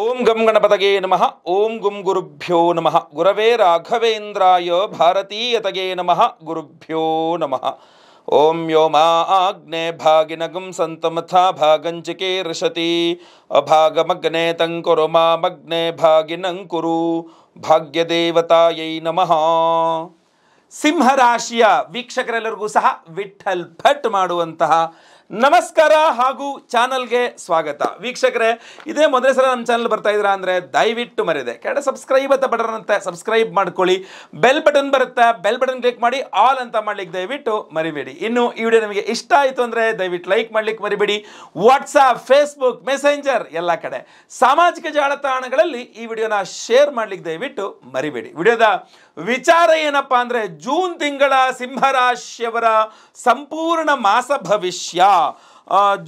ಓಂ ಗಂ ಗಣಪತಗೆ ನಮಃ ಓಂ ಗುಂ ಗುರುಭ್ಯೋ ನಮಃ ಗುರವೇ ರಾಘವೇಂದ್ರಾಯ ಭಾರತೀಯತಗೆ ನಮಃ ಗುರುಭ್ಯೋ ನಮಃ ಓಂ ಯೋ ವ್ಯೋಮಾ ಆಗ್ನೇ ಗುಂ ಸಂತಮಥಾ ಭಾಗಂಚಿಕೆ ಋಷತಿ ಅಭಾಗಮಗ್ನೆ ತಂಕುರು ಮಾಮಗ್ನೆ ಭಾಗಿನಂಕುರು ಭಾಗ್ಯದೇವತಾಯೈ ನಮಃ ಸಿಂಹರಾಶಿಯ ವೀಕ್ಷಕರೆಲ್ಲರಿಗೂ ಸಹ ವಿಠಲ್ ಭಟ್ ಮಾಡುವಂತಹ ನಮಸ್ಕಾರ ಹಾಗೂ ಚಾನಲ್ಗೆ ಸ್ವಾಗತ ವೀಕ್ಷಕರೇ ಇದೇ ಮೊದಲೇ ಸಲ ನಮ್ಮ ಚಾನಲ್ ಬರ್ತಾ ಇದ್ರ ಅಂದರೆ ದಯವಿಟ್ಟು ಮರೆಯದೆ ಕೆಡ ಸಬ್ಸ್ಕ್ರೈಬ್ ಅಂತ ಬಟನ್ ಅಂತ ಸಬ್ಸ್ಕ್ರೈಬ್ ಮಾಡ್ಕೊಳ್ಳಿ ಬೆಲ್ ಬಟನ್ ಬರುತ್ತೆ ಬೆಲ್ ಬಟನ್ ಕ್ಲಿಕ್ ಮಾಡಿ ಆಲ್ ಅಂತ ಮಾಡ್ಲಿಕ್ಕೆ ದಯವಿಟ್ಟು ಮರಿಬೇಡಿ ಇನ್ನು ಈ ವಿಡಿಯೋ ನಿಮಗೆ ಇಷ್ಟ ಆಯಿತು ಅಂದರೆ ದಯವಿಟ್ಟು ಲೈಕ್ ಮಾಡ್ಲಿಕ್ಕೆ ಮರಿಬೇಡಿ ವಾಟ್ಸಪ್ ಫೇಸ್ಬುಕ್ ಮೆಸೆಂಜರ್ ಎಲ್ಲ ಕಡೆ ಸಾಮಾಜಿಕ ಜಾಲತಾಣಗಳಲ್ಲಿ ಈ ವಿಡಿಯೋನ ಶೇರ್ ಮಾಡ್ಲಿಕ್ಕೆ ದಯವಿಟ್ಟು ಮರಿಬೇಡಿ ವಿಡಿಯೋದ ವಿಚಾರ ಏನಪ್ಪಾ ಅಂದರೆ ಜೂನ್ ತಿಂಗಳ ಸಿಂಹರಾಶಿಯವರ ಸಂಪೂರ್ಣ ಮಾಸ ಭವಿಷ್ಯ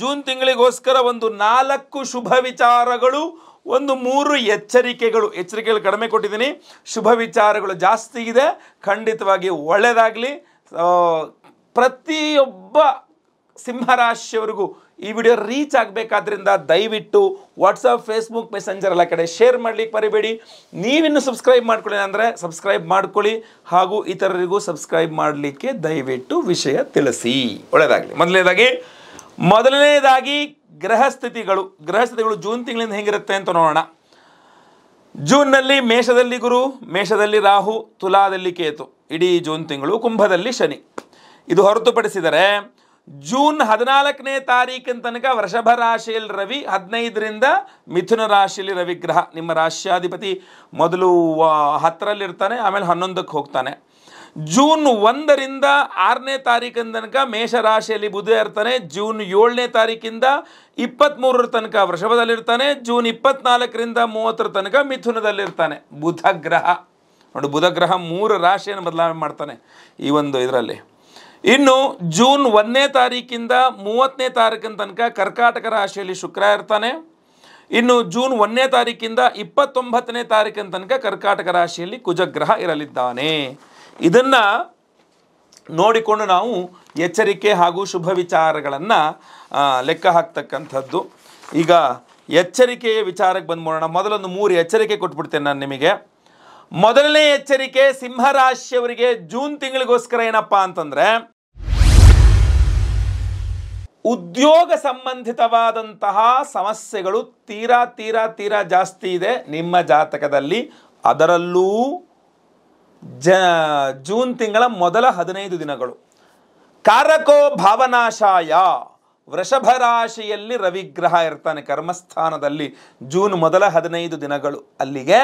ಜೂನ್ ತಿಂಗಳಿಗೋಸ್ಕರ ಒಂದು ನಾಲ್ಕು ಶುಭ ವಿಚಾರಗಳು ಒಂದು ಮೂರು ಎಚ್ಚರಿಕೆಗಳು ಎಚ್ಚರಿಕೆಗಳು ಕಡಿಮೆ ಕೊಟ್ಟಿದ್ದೀನಿ ಶುಭ ವಿಚಾರಗಳು ಜಾಸ್ತಿ ಇದೆ ಖಂಡಿತವಾಗಿ ಒಳ್ಳೆಯದಾಗಲಿ ಪ್ರತಿಯೊಬ್ಬ ಸಿಂಹರಾಶಿಯವರಿಗೂ ಈ ವಿಡಿಯೋ ರೀಚ್ ಆಗಬೇಕಾದ್ರಿಂದ ದಯವಿಟ್ಟು ವಾಟ್ಸಪ್ ಫೇಸ್ಬುಕ್ ಮೆಸೆಂಜರ್ ಎಲ್ಲ ಕಡೆ ಶೇರ್ ಮಾಡಲಿಕ್ಕೆ ಬರಿಬೇಡಿ ನೀವಿನ್ನು ಸಬ್ಸ್ಕ್ರೈಬ್ ಮಾಡ್ಕೊಳ್ಳಿ ಅಂದರೆ ಸಬ್ಸ್ಕ್ರೈಬ್ ಮಾಡ್ಕೊಳ್ಳಿ ಹಾಗೂ ಇತರರಿಗೂ ಸಬ್ಸ್ಕ್ರೈಬ್ ಮಾಡಲಿಕ್ಕೆ ದಯವಿಟ್ಟು ವಿಷಯ ತಿಳಿಸಿ ಒಳ್ಳೆಯದಾಗಲಿ ಮೊದಲನೇದಾಗಿ ಮೊದಲನೇದಾಗಿ ಗ್ರಹಸ್ಥಿತಿಗಳು ಗ್ರಹಸ್ಥಿತಿಗಳು ಜೂನ್ ತಿಂಗಳಿಂದ ಹೇಗಿರುತ್ತೆ ಅಂತ ನೋಡೋಣ ಜೂನ್ನಲ್ಲಿ ಮೇಷದಲ್ಲಿ ಗುರು ಮೇಷದಲ್ಲಿ ರಾಹು ತುಲಾದಲ್ಲಿ ಕೇತು ಇಡೀ ಜೂನ್ ತಿಂಗಳು ಕುಂಭದಲ್ಲಿ ಶನಿ ಇದು ಹೊರತುಪಡಿಸಿದರೆ ಜೂನ್ ಹದಿನಾಲ್ಕನೇ ತಾರೀಕಿನ ತನಕ ವೃಷಭ ರಾಶಿಯಲ್ಲಿ ರವಿ ಹದಿನೈದರಿಂದ ಮಿಥುನ ರಾಶಿಯಲ್ಲಿ ರವಿಗ್ರಹ ನಿಮ್ಮ ರಾಶ್ಯಾಧಿಪತಿ ಮೊದಲು ಹತ್ತರಲ್ಲಿರ್ತಾನೆ ಆಮೇಲೆ ಹನ್ನೊಂದಕ್ಕೆ ಹೋಗ್ತಾನೆ ಜೂನ್ ಒಂದರಿಂದ ಆರನೇ ತಾರೀಕಿನ ತನಕ ಮೇಷರಾಶಿಯಲ್ಲಿ ಬುಧ ಇರ್ತಾನೆ ಜೂನ್ ಏಳನೇ ತಾರೀಕಿಂದ ಇಪ್ಪತ್ತ್ಮೂರರ ತನಕ ವೃಷಭದಲ್ಲಿರ್ತಾನೆ ಜೂನ್ ಇಪ್ಪತ್ನಾಲ್ಕರಿಂದ ಮೂವತ್ತರ ತನಕ ಮಿಥುನದಲ್ಲಿರ್ತಾನೆ ಬುಧ ಗ್ರಹ ನೋಡಿ ಬುಧ ಗ್ರಹ ಮೂರು ರಾಶಿಯನ್ನು ಬದಲಾವಣೆ ಮಾಡ್ತಾನೆ ಈ ಒಂದು ಇದರಲ್ಲಿ ಇನ್ನು ಜೂನ್ ಒಂದನೇ ತಾರೀಕಿಂದ ಮೂವತ್ತನೇ ತಾರೀಕಿನ ತನಕ ಕರ್ಕಾಟಕ ರಾಶಿಯಲ್ಲಿ ಶುಕ್ರ ಇರ್ತಾನೆ ಇನ್ನು ಜೂನ್ ಒಂದನೇ ತಾರೀಕಿಂದ ಇಪ್ಪತ್ತೊಂಬತ್ತನೇ ತಾರೀಕಿನ ತನಕ ಕರ್ಕಾಟಕ ರಾಶಿಯಲ್ಲಿ ಕುಜಗ್ರಹ ಇರಲಿದ್ದಾನೆ ಇದನ್ನು ನೋಡಿಕೊಂಡು ನಾವು ಎಚ್ಚರಿಕೆ ಹಾಗೂ ಶುಭ ವಿಚಾರಗಳನ್ನು ಲೆಕ್ಕ ಹಾಕ್ತಕ್ಕಂಥದ್ದು ಈಗ ಎಚ್ಚರಿಕೆಯ ವಿಚಾರಕ್ಕೆ ಮಾಡೋಣ ಮೊದಲೊಂದು ಮೂರು ಎಚ್ಚರಿಕೆ ಕೊಟ್ಬಿಡ್ತೇನೆ ನಾನು ನಿಮಗೆ ಮೊದಲನೇ ಎಚ್ಚರಿಕೆ ಸಿಂಹರಾಶಿಯವರಿಗೆ ಜೂನ್ ತಿಂಗಳಿಗೋಸ್ಕರ ಏನಪ್ಪ ಅಂತಂದರೆ ಉದ್ಯೋಗ ಸಂಬಂಧಿತವಾದಂತಹ ಸಮಸ್ಯೆಗಳು ತೀರಾ ತೀರಾ ತೀರಾ ಜಾಸ್ತಿ ಇದೆ ನಿಮ್ಮ ಜಾತಕದಲ್ಲಿ ಅದರಲ್ಲೂ ಜ ಜೂನ್ ತಿಂಗಳ ಮೊದಲ ಹದಿನೈದು ದಿನಗಳು ಕಾರಕೋ ಭಾವನಾಶಾಯ ವೃಷಭ ರಾಶಿಯಲ್ಲಿ ರವಿಗ್ರಹ ಇರ್ತಾನೆ ಕರ್ಮಸ್ಥಾನದಲ್ಲಿ ಜೂನ್ ಮೊದಲ ಹದಿನೈದು ದಿನಗಳು ಅಲ್ಲಿಗೆ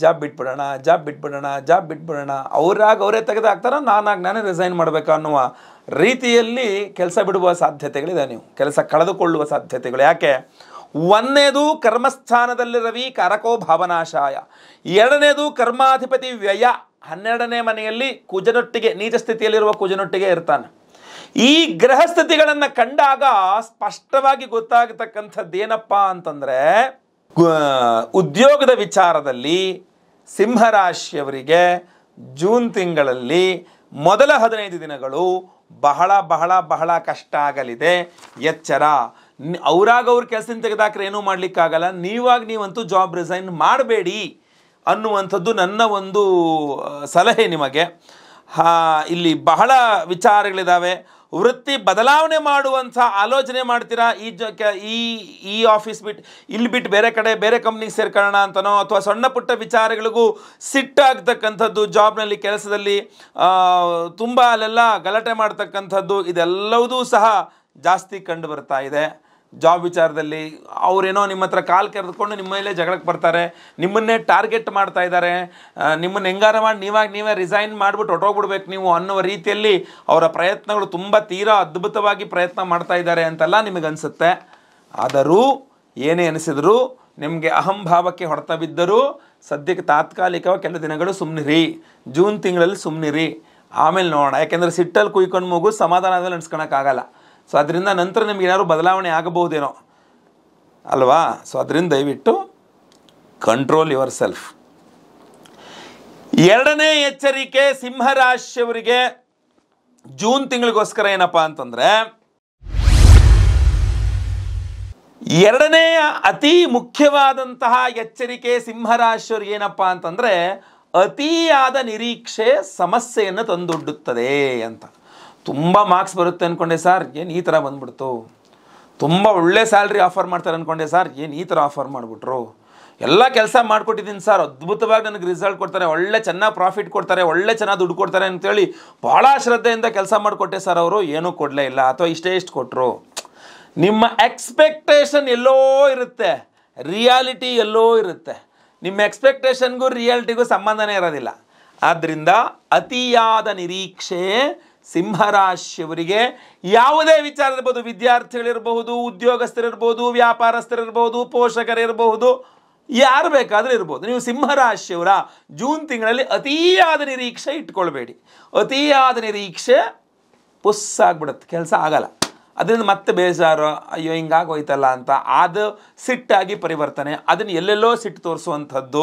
ಜಾಬ್ ಬಿಟ್ಬಿಡೋಣ ಜಾಬ್ ಬಿಟ್ಬಿಡೋಣ ಜಾಬ್ ಬಿಟ್ಬಿಡೋಣ ಅವ್ರಾಗ ಅವರೇ ತೆಗೆದಾಕ್ತಾರ ನಾನಾಗಿ ನಾನೇ ರಿಸೈನ್ ಮಾಡಬೇಕು ಅನ್ನುವ ರೀತಿಯಲ್ಲಿ ಕೆಲಸ ಬಿಡುವ ಸಾಧ್ಯತೆಗಳಿದೆ ನೀವು ಕೆಲಸ ಕಳೆದುಕೊಳ್ಳುವ ಸಾಧ್ಯತೆಗಳು ಯಾಕೆ ಒಂದನೇದು ಕರ್ಮಸ್ಥಾನದಲ್ಲಿ ರವಿ ಕಾರಕೋ ಭಾವನಾಶಾಯ ಎರಡನೇದು ಕರ್ಮಾಧಿಪತಿ ವ್ಯಯ ಹನ್ನೆರಡನೇ ಮನೆಯಲ್ಲಿ ಕುಜನೊಟ್ಟಿಗೆ ನೀಚ ಸ್ಥಿತಿಯಲ್ಲಿರುವ ಕುಜನೊಟ್ಟಿಗೆ ಇರ್ತಾನೆ ಈ ಗ್ರಹ ಸ್ಥಿತಿಗಳನ್ನು ಕಂಡಾಗ ಸ್ಪಷ್ಟವಾಗಿ ಏನಪ್ಪ ಅಂತಂದರೆ ಉದ್ಯೋಗದ ವಿಚಾರದಲ್ಲಿ ಸಿಂಹರಾಶಿಯವರಿಗೆ ಜೂನ್ ತಿಂಗಳಲ್ಲಿ ಮೊದಲ ಹದಿನೈದು ದಿನಗಳು ಬಹಳ ಬಹಳ ಬಹಳ ಕಷ್ಟ ಆಗಲಿದೆ ಎಚ್ಚರ ಅವ್ರಾಗ ಅವ್ರ ಕೆಲಸದಿಂದ ತೆಗೆದಾಕ್ರೆ ಏನೂ ಮಾಡಲಿಕ್ಕಾಗಲ್ಲ ನೀವಾಗ ನೀವಂತೂ ಜಾಬ್ ರಿಸೈನ್ ಮಾಡಬೇಡಿ ಅನ್ನುವಂಥದ್ದು ನನ್ನ ಒಂದು ಸಲಹೆ ನಿಮಗೆ ಇಲ್ಲಿ ಬಹಳ ವಿಚಾರಗಳಿದ್ದಾವೆ ವೃತ್ತಿ ಬದಲಾವಣೆ ಮಾಡುವಂಥ ಆಲೋಚನೆ ಮಾಡ್ತೀರಾ ಈ ಜ ಈ ಈ ಆಫೀಸ್ ಬಿಟ್ಟು ಇಲ್ಲಿ ಬಿಟ್ಟು ಬೇರೆ ಕಡೆ ಬೇರೆ ಕಂಪ್ನಿಗೆ ಸೇರ್ಕೊಳ್ಳೋಣ ಅಂತನೋ ಅಥವಾ ಸಣ್ಣ ಪುಟ್ಟ ವಿಚಾರಗಳಿಗೂ ಸಿಟ್ಟಾಗ್ತಕ್ಕಂಥದ್ದು ಜಾಬ್ನಲ್ಲಿ ಕೆಲಸದಲ್ಲಿ ತುಂಬ ಅಲ್ಲೆಲ್ಲ ಗಲಾಟೆ ಮಾಡ್ತಕ್ಕಂಥದ್ದು ಇದೆಲ್ಲವುದೂ ಸಹ ಜಾಸ್ತಿ ಕಂಡು ಬರ್ತಾ ಇದೆ ಜಾಬ್ ವಿಚಾರದಲ್ಲಿ ಅವರೇನೋ ನಿಮ್ಮ ಹತ್ರ ಕಾಲು ಕೆರೆದುಕೊಂಡು ನಿಮ್ಮ ಮೇಲೆ ಜಗಳಕ್ಕೆ ಬರ್ತಾರೆ ನಿಮ್ಮನ್ನೇ ಟಾರ್ಗೆಟ್ ಮಾಡ್ತಾ ಇದ್ದಾರೆ ನಿಮ್ಮನ್ನು ಹೆಂಗಾರ ಮಾಡಿ ನೀವಾಗ ನೀವೇ ರಿಸೈನ್ ಮಾಡಿಬಿಟ್ಟು ಹೊಟ್ಟೋಗ್ಬಿಡ್ಬೇಕು ನೀವು ಅನ್ನುವ ರೀತಿಯಲ್ಲಿ ಅವರ ಪ್ರಯತ್ನಗಳು ತುಂಬ ತೀರಾ ಅದ್ಭುತವಾಗಿ ಪ್ರಯತ್ನ ಮಾಡ್ತಾ ಇದ್ದಾರೆ ಅಂತೆಲ್ಲ ನಿಮಗನ್ಸುತ್ತೆ ಆದರೂ ಏನೇ ಅನಿಸಿದರೂ ನಿಮಗೆ ಅಹಂಭಾವಕ್ಕೆ ಹೊಡೆತ ಬಿದ್ದರೂ ಸದ್ಯಕ್ಕೆ ತಾತ್ಕಾಲಿಕವಾಗಿ ಕೆಲವು ದಿನಗಳು ಸುಮ್ಮನಿರಿ ಜೂನ್ ತಿಂಗಳಲ್ಲಿ ಸುಮ್ಮನಿರಿ ಆಮೇಲೆ ನೋಡೋಣ ಯಾಕೆಂದರೆ ಸಿಟ್ಟಲ್ಲಿ ಕುಯ್ಕೊಂಡು ಮಗು ಸಮಾಧಾನದಲ್ಲಿ ನೆನ್ಸ್ಕೊಳಕ್ಕಾಗಲ್ಲ ಸೊ ಅದರಿಂದ ನಂತರ ನಿಮ್ಗೆ ಏನಾದರೂ ಬದಲಾವಣೆ ಆಗಬಹುದೇನೋ ಅಲ್ವಾ ಸೊ ಅದರಿಂದ ದಯವಿಟ್ಟು ಕಂಟ್ರೋಲ್ ಯುವರ್ ಸೆಲ್ಫ್ ಎರಡನೇ ಎಚ್ಚರಿಕೆ ಸಿಂಹರಾಶಿಯವರಿಗೆ ಜೂನ್ ತಿಂಗಳಿಗೋಸ್ಕರ ಏನಪ್ಪ ಅಂತಂದರೆ ಎರಡನೇ ಅತಿ ಮುಖ್ಯವಾದಂತಹ ಎಚ್ಚರಿಕೆ ಸಿಂಹರಾಶಿಯವ್ರಿಗೆ ಏನಪ್ಪ ಅಂತಂದರೆ ಅತಿಯಾದ ನಿರೀಕ್ಷೆ ಸಮಸ್ಯೆಯನ್ನು ತಂದೊಡ್ಡುತ್ತದೆ ಅಂತ ತುಂಬ ಮಾರ್ಕ್ಸ್ ಬರುತ್ತೆ ಅಂದ್ಕೊಂಡೆ ಸರ್ ಏನು ಈ ಥರ ಬಂದ್ಬಿಡ್ತು ತುಂಬ ಒಳ್ಳೆ ಸ್ಯಾಲ್ರಿ ಆಫರ್ ಮಾಡ್ತಾರೆ ಅಂದ್ಕೊಂಡೆ ಸರ್ ಏನು ಈ ಥರ ಆಫರ್ ಮಾಡಿಬಿಟ್ರು ಎಲ್ಲ ಕೆಲಸ ಮಾಡಿಕೊಟ್ಟಿದ್ದೀನಿ ಸರ್ ಅದ್ಭುತವಾಗಿ ನನಗೆ ರಿಸಲ್ಟ್ ಕೊಡ್ತಾರೆ ಒಳ್ಳೆ ಚೆನ್ನಾಗಿ ಪ್ರಾಫಿಟ್ ಕೊಡ್ತಾರೆ ಒಳ್ಳೆ ಚೆನ್ನಾಗಿ ದುಡ್ಡು ಕೊಡ್ತಾರೆ ಅಂತೇಳಿ ಭಾಳ ಶ್ರದ್ಧೆಯಿಂದ ಕೆಲಸ ಮಾಡಿಕೊಟ್ಟೆ ಸರ್ ಅವರು ಏನೂ ಕೊಡಲೇ ಇಲ್ಲ ಅಥವಾ ಇಷ್ಟೇ ಇಷ್ಟು ಕೊಟ್ಟರು ನಿಮ್ಮ ಎಕ್ಸ್ಪೆಕ್ಟೇಷನ್ ಎಲ್ಲೋ ಇರುತ್ತೆ ರಿಯಾಲಿಟಿ ಎಲ್ಲೋ ಇರುತ್ತೆ ನಿಮ್ಮ ಎಕ್ಸ್ಪೆಕ್ಟೇಷನ್ಗೂ ರಿಯಾಲಿಟಿಗೂ ಸಂಬಂಧನೇ ಇರೋದಿಲ್ಲ ಆದ್ದರಿಂದ ಅತಿಯಾದ ನಿರೀಕ್ಷೆ ಸಿಂಹರಾಶಿಯವರಿಗೆ ಯಾವುದೇ ವಿಚಾರ ಇರ್ಬೋದು ವಿದ್ಯಾರ್ಥಿಗಳಿರಬಹುದು ಉದ್ಯೋಗಸ್ಥರಿರ್ಬೋದು ವ್ಯಾಪಾರಸ್ಥರಿರ್ಬೋದು ಪೋಷಕರಿರಬಹುದು ಯಾರು ಬೇಕಾದರೂ ಇರ್ಬೋದು ನೀವು ಸಿಂಹರಾಶಿಯವರ ಜೂನ್ ತಿಂಗಳಲ್ಲಿ ಅತಿಯಾದ ನಿರೀಕ್ಷೆ ಇಟ್ಕೊಳ್ಬೇಡಿ ಅತಿಯಾದ ನಿರೀಕ್ಷೆ ಪುಸ್ಸಾಗ್ಬಿಡುತ್ತೆ ಕೆಲಸ ಆಗಲ್ಲ ಅದರಿಂದ ಮತ್ತೆ ಬೇಜಾರು ಅಯ್ಯೋ ಹಿಂಗಾಗಿ ಹೋಯ್ತಲ್ಲ ಅಂತ ಅದು ಸಿಟ್ಟಾಗಿ ಪರಿವರ್ತನೆ ಅದನ್ನು ಎಲ್ಲೆಲ್ಲೋ ಸಿಟ್ಟು ತೋರಿಸುವಂಥದ್ದು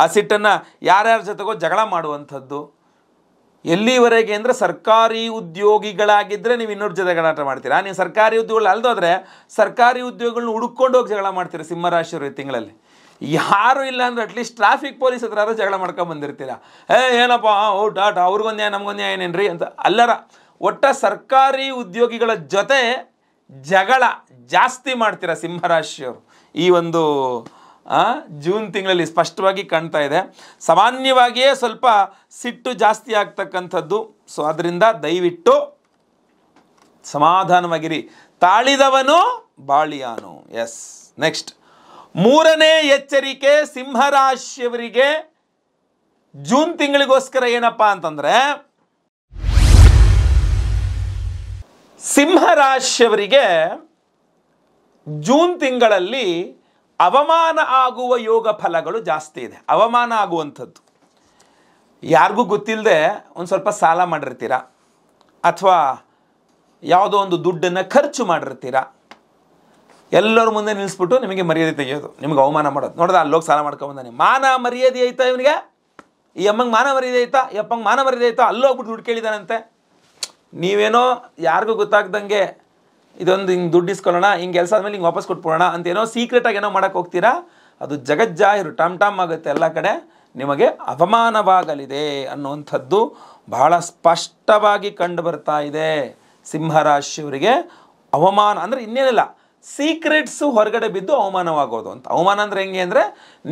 ಆ ಸಿಟ್ಟನ್ನು ಯಾರ್ಯಾರ ಜೊತೆಗೋ ಜಗಳ ಮಾಡುವಂಥದ್ದು ಎಲ್ಲಿವರೆಗೆ ಅಂದರೆ ಸರ್ಕಾರಿ ಉದ್ಯೋಗಿಗಳಾಗಿದ್ದರೆ ನೀವು ಇನ್ನೊಂದು ಜೊತೆ ಗಣಾಟ ಮಾಡ್ತೀರಾ ನೀವು ಸರ್ಕಾರಿ ಉದ್ಯೋಗಗಳು ಅಲ್ದೋದ್ರೆ ಸರ್ಕಾರಿ ಉದ್ಯೋಗಗಳನ್ನ ಹುಡುಕೊಂಡು ಹೋಗಿ ಜಗಳ ಮಾಡ್ತೀರಾ ಸಿಂಹರಾಶಿಯವರು ಈ ತಿಂಗಳಲ್ಲಿ ಯಾರು ಇಲ್ಲ ಅಂದರೆ ಅಟ್ಲೀಸ್ಟ್ ಟ್ರಾಫಿಕ್ ಪೊಲೀಸ್ ಹತ್ರ ಯಾರು ಜಗಳ ಮಾಡ್ಕೊಂಡು ಬಂದಿರ್ತೀರಾ ಏ ಏನಪ್ಪ ಓ ಅವ್ರಿಗೊಂದು ಏನು ನಮಗೊಂದೇ ಏನೇನು ರೀ ಅಂತ ಅಲ್ಲರ ಒಟ್ಟ ಸರ್ಕಾರಿ ಉದ್ಯೋಗಿಗಳ ಜೊತೆ ಜಗಳ ಜಾಸ್ತಿ ಮಾಡ್ತೀರಾ ಸಿಂಹರಾಶಿಯವರು ಈ ಒಂದು ಜೂನ್ ತಿಂಗಳಲ್ಲಿ ಸ್ಪಷ್ಟವಾಗಿ ಕಾಣ್ತಾ ಇದೆ ಸಾಮಾನ್ಯವಾಗಿಯೇ ಸ್ವಲ್ಪ ಸಿಟ್ಟು ಜಾಸ್ತಿ ಆಗ್ತಕ್ಕಂಥದ್ದು ಸೊ ಅದರಿಂದ ದಯವಿಟ್ಟು ಸಮಾಧಾನವಾಗಿರಿ ತಾಳಿದವನು ಬಾಳಿಯಾನು ಎಸ್ ನೆಕ್ಸ್ಟ್ ಮೂರನೇ ಎಚ್ಚರಿಕೆ ಸಿಂಹರಾಶಿಯವರಿಗೆ ಜೂನ್ ತಿಂಗಳಿಗೋಸ್ಕರ ಏನಪ್ಪ ಅಂತಂದರೆ ಸಿಂಹರಾಶಿಯವರಿಗೆ ಜೂನ್ ತಿಂಗಳಲ್ಲಿ ಅವಮಾನ ಆಗುವ ಯೋಗ ಫಲಗಳು ಜಾಸ್ತಿ ಇದೆ ಅವಮಾನ ಆಗುವಂಥದ್ದು ಯಾರಿಗೂ ಗೊತ್ತಿಲ್ಲದೆ ಒಂದು ಸ್ವಲ್ಪ ಸಾಲ ಮಾಡಿರ್ತೀರ ಅಥವಾ ಯಾವುದೋ ಒಂದು ದುಡ್ಡನ್ನು ಖರ್ಚು ಮಾಡಿರ್ತೀರ ಎಲ್ಲರ ಮುಂದೆ ನಿಲ್ಲಿಸ್ಬಿಟ್ಟು ನಿಮಗೆ ಮರ್ಯಾದೆ ತೆಗೆಯೋದು ನಿಮ್ಗೆ ಅವಮಾನ ಮಾಡೋದು ನೋಡಿದೆ ಅಲ್ಲೋಗಿ ಸಾಲ ಮಾಡ್ಕೊಂಬಂದಾನೆ ಮಾನ ಮರ್ಯಾದೆ ಆಯ್ತಾ ಇವನಿಗೆ ಈ ಅಮ್ಮಂಗೆ ಮಾನ ಮರ್ಯಾದೆ ಆಯ್ತಾ ಈ ಅಪ್ಪಂಗೆ ಮಾನ ಮರ್ಯಾದೆ ಆಯ್ತಾ ಅಲ್ಲೋಗ್ಬಿಟ್ಟು ದುಡ್ಡು ಕೇಳಿದಾನಂತೆ ನೀವೇನೋ ಯಾರಿಗೂ ಗೊತ್ತಾಗ್ದಂಗೆ ಇದೊಂದು ಹಿಂಗೆ ದುಡ್ಡು ಇಸ್ಕೊಳ್ಳೋಣ ಹಿಂಗೆ ಕೆಲಸ ಆದಮೇಲೆ ಹಿಂಗೆ ವಾಪಸ್ ಕೊಟ್ಬಿಡೋಣ ಅಂತ ಏನೋ ಸೀಕ್ರೆಟಾಗಿ ಏನೋ ಮಾಡೋಕ್ಕೆ ಹೋಗ್ತೀರಾ ಅದು ಜಗಜ್ಜಾಹಿರು ಟಮ್ ಟಮ್ ಆಗುತ್ತೆ ಎಲ್ಲ ಕಡೆ ನಿಮಗೆ ಅವಮಾನವಾಗಲಿದೆ ಅನ್ನುವಂಥದ್ದು ಬಹಳ ಸ್ಪಷ್ಟವಾಗಿ ಕಂಡು ಬರ್ತಾ ಇದೆ ಸಿಂಹರಾಶಿಯವರಿಗೆ ಅವಮಾನ ಅಂದರೆ ಇನ್ನೇನಿಲ್ಲ ಸೀಕ್ರೆಟ್ಸು ಹೊರಗಡೆ ಬಿದ್ದು ಅವಮಾನವಾಗೋದು ಅಂತ ಅವಮಾನ ಅಂದರೆ ಹೆಂಗೆ ಅಂದರೆ